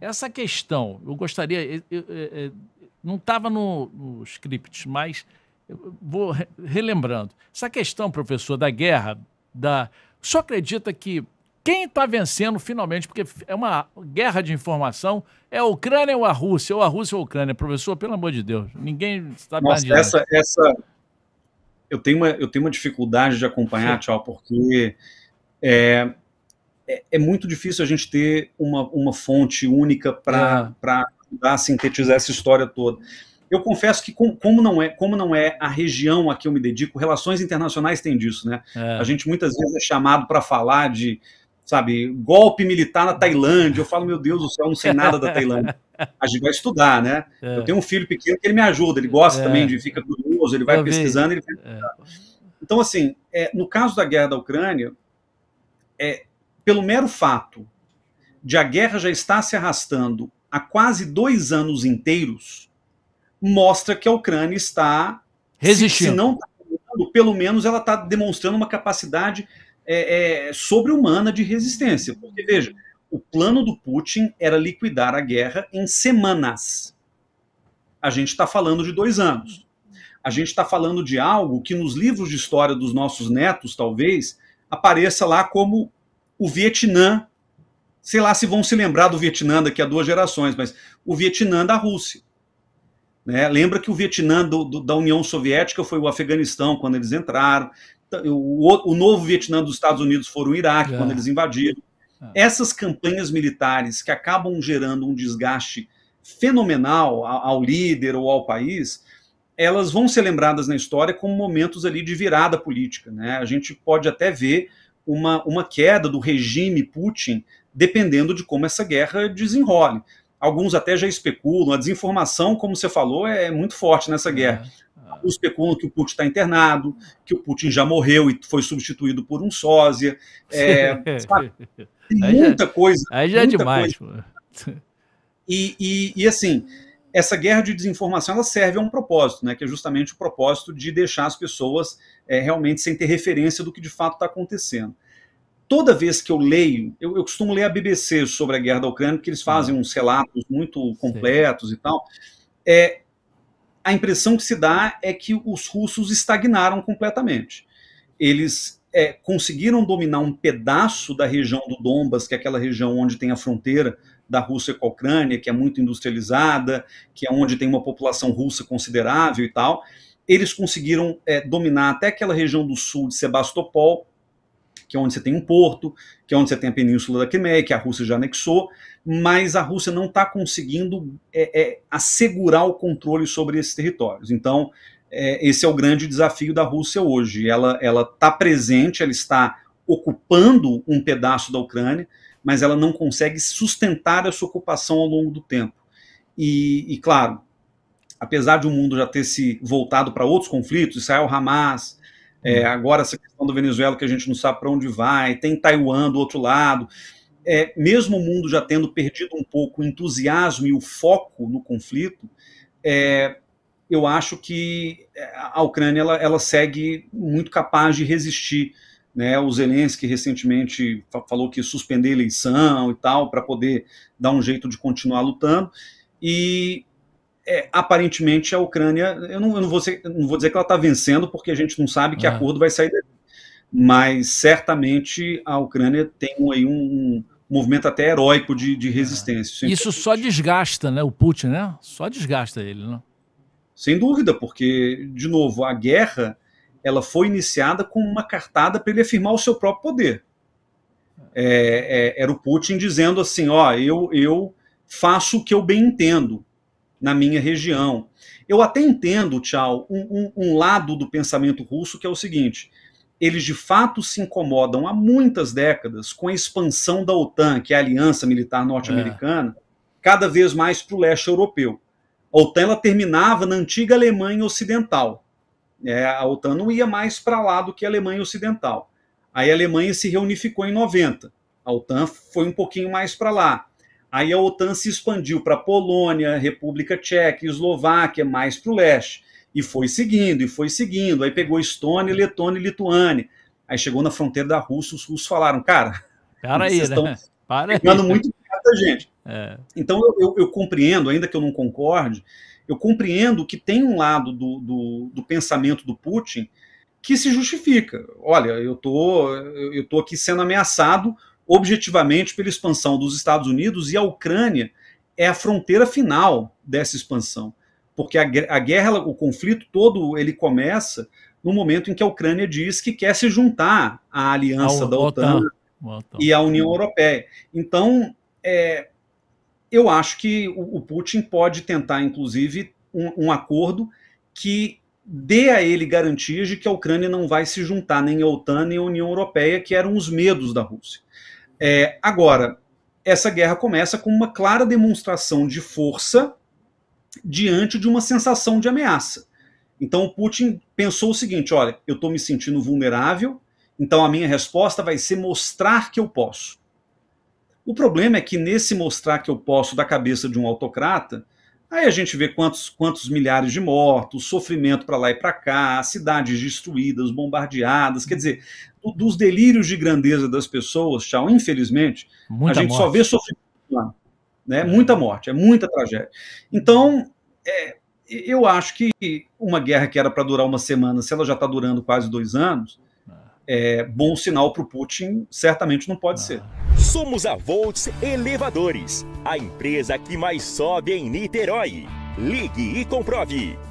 Essa questão, eu gostaria. Eu, eh, eu, eh, eu, eh, não estava no, no script, mas vou re relembrando. Essa questão, professor, da guerra, da. Só acredita que quem está vencendo finalmente, porque é uma guerra de informação, é a Ucrânia ou a Rússia, ou a Rússia ou a Ucrânia, professor, pelo amor de Deus, ninguém sabe mais essa, essa eu tenho uma eu tenho uma dificuldade de acompanhar, Sim. tchau, porque é, é, é, muito difícil a gente ter uma, uma fonte única para é. ajudar sintetizar essa história toda. Eu confesso que, com, como, não é, como não é a região a que eu me dedico, relações internacionais têm disso, né? É. A gente muitas vezes é chamado para falar de sabe, golpe militar na Tailândia. Eu falo, meu Deus do céu, não sei nada da Tailândia. A gente vai estudar, né? É. Eu tenho um filho pequeno que ele me ajuda, ele gosta é. também de fica curioso, ele vai eu pesquisando, ele vai é. Então, assim, no caso da guerra da Ucrânia, é, pelo mero fato de a guerra já estar se arrastando há quase dois anos inteiros, mostra que a Ucrânia está resistindo. Se, se não está pelo menos ela está demonstrando uma capacidade é, é, sobre-humana de resistência. Porque, veja, o plano do Putin era liquidar a guerra em semanas. A gente está falando de dois anos. A gente está falando de algo que nos livros de história dos nossos netos, talvez, apareça lá como o Vietnã, sei lá se vão se lembrar do Vietnã daqui a duas gerações, mas o Vietnã da Rússia. Né? Lembra que o Vietnã do, do, da União Soviética foi o Afeganistão quando eles entraram, o, o novo Vietnã dos Estados Unidos foi o Iraque é. quando eles invadiram. É. Essas campanhas militares que acabam gerando um desgaste fenomenal ao líder ou ao país, elas vão ser lembradas na história como momentos ali de virada política. Né? A gente pode até ver uma, uma queda do regime Putin, dependendo de como essa guerra desenrole. Alguns até já especulam, a desinformação, como você falou, é muito forte nessa é. guerra. Ah. Alguns especulam que o Putin está internado, que o Putin já morreu e foi substituído por um sósia. É, sabe? Tem muita coisa. Aí já é demais. E, e, e, assim, essa guerra de desinformação ela serve a um propósito, né, que é justamente o propósito de deixar as pessoas é, realmente sem ter referência do que de fato está acontecendo. Toda vez que eu leio, eu, eu, costumo ler a BBC sobre a guerra da Ucrânia, porque eles fazem uhum. uns relatos muito completos Sim. e tal. É, a impressão que se dá é que os russos estagnaram completamente. Eles é, conseguiram dominar um pedaço da região do Donbas, que é aquela região onde tem a fronteira da Rússia com a Ucrânia, que é muito industrializada, que é onde tem uma população russa considerável e tal, eles conseguiram é, dominar até aquela região do sul de Sebastopol, que é onde você tem um porto, que é onde você tem a península da Crimeia, que a Rússia já anexou, mas a Rússia não está conseguindo é, é, assegurar o controle sobre esses territórios. Então, é, esse é o grande desafio da Rússia hoje. Ela está presente, ela está ocupando um pedaço da Ucrânia, mas ela não consegue sustentar essa ocupação ao longo do tempo. E, e claro, apesar de o mundo já ter se voltado para outros conflitos, Israel-Hamas, é, uhum. agora essa questão da Venezuela que a gente não sabe para onde vai, tem Taiwan do outro lado, é, mesmo o mundo já tendo perdido um pouco o entusiasmo e o foco no conflito, é, eu acho que a Ucrânia ela, ela segue muito capaz de resistir né? O Zelensky recentemente falou que suspender a eleição e tal, para poder dar um jeito de continuar lutando. E é, aparentemente a Ucrânia, eu não, eu não, vou, ser, não vou dizer que ela está vencendo, porque a gente não sabe que é. acordo vai sair dali. Mas certamente a Ucrânia tem aí um, um movimento até heróico de, de resistência. É. Isso só desgasta, né? O Putin, né? Só desgasta ele, né? Sem dúvida, porque, de novo, a guerra ela foi iniciada com uma cartada para ele afirmar o seu próprio poder. É, é, era o Putin dizendo assim: ó, eu, eu faço o que eu bem entendo na minha região. Eu até entendo, Tchau, um, um, um lado do pensamento russo que é o seguinte: eles de fato se incomodam há muitas décadas com a expansão da OTAN, que é a aliança militar norte-americana, é. cada vez mais para o leste europeu. A OTAN ela terminava na antiga Alemanha Ocidental. É, a OTAN não ia mais para lá do que a Alemanha Ocidental. Aí a Alemanha se reunificou em 90. A OTAN foi um pouquinho mais para lá. Aí a OTAN se expandiu para Polônia, República Tcheca, Eslováquia, mais para o leste. E foi seguindo, e foi seguindo. Aí pegou Estônia, Letônia e Lituânia. Aí chegou na fronteira da Rússia, os russos falaram, cara, para aí, estão né? para pegando aí. muito perto da gente. É. Então eu, eu, eu compreendo, ainda que eu não concorde, eu compreendo que tem um lado do, do, do pensamento do Putin que se justifica. Olha, eu tô, eu tô aqui sendo ameaçado objetivamente pela expansão dos Estados Unidos e a Ucrânia é a fronteira final dessa expansão, porque a, a guerra, o conflito todo, ele começa no momento em que a Ucrânia diz que quer se juntar à aliança a, da OTAN, OTAN, e à União Europeia. Então, é, eu acho que o, Putin pode tentar, inclusive, um, um, acordo que dê a ele garantias de que a Ucrânia não vai se juntar nem à OTAN nem à União Europeia, que eram os medos da Rússia. É, agora, essa guerra começa com uma clara demonstração de força diante de uma sensação de ameaça. Então, o Putin pensou o seguinte: olha, eu estou me sentindo vulnerável, então a minha resposta vai ser mostrar que eu posso. O problema é que nesse mostrar que eu posso da cabeça de um autocrata, aí a gente vê quantos, quantos milhares de mortos, sofrimento para lá e para cá, cidades destruídas, bombardeadas, quer dizer, do, dos delírios de grandeza das pessoas, tchau, infelizmente, muita a gente morte. só vê sofrimento lá, né? Muita morte, é muita tragédia. Então, é, eu acho que uma guerra que era para durar uma semana, se ela já está durando quase dois anos, é, bom sinal para o Putin certamente não pode ser. Somos a Volts Elevadores, a empresa que mais sobe em Niterói. Ligue e comprove.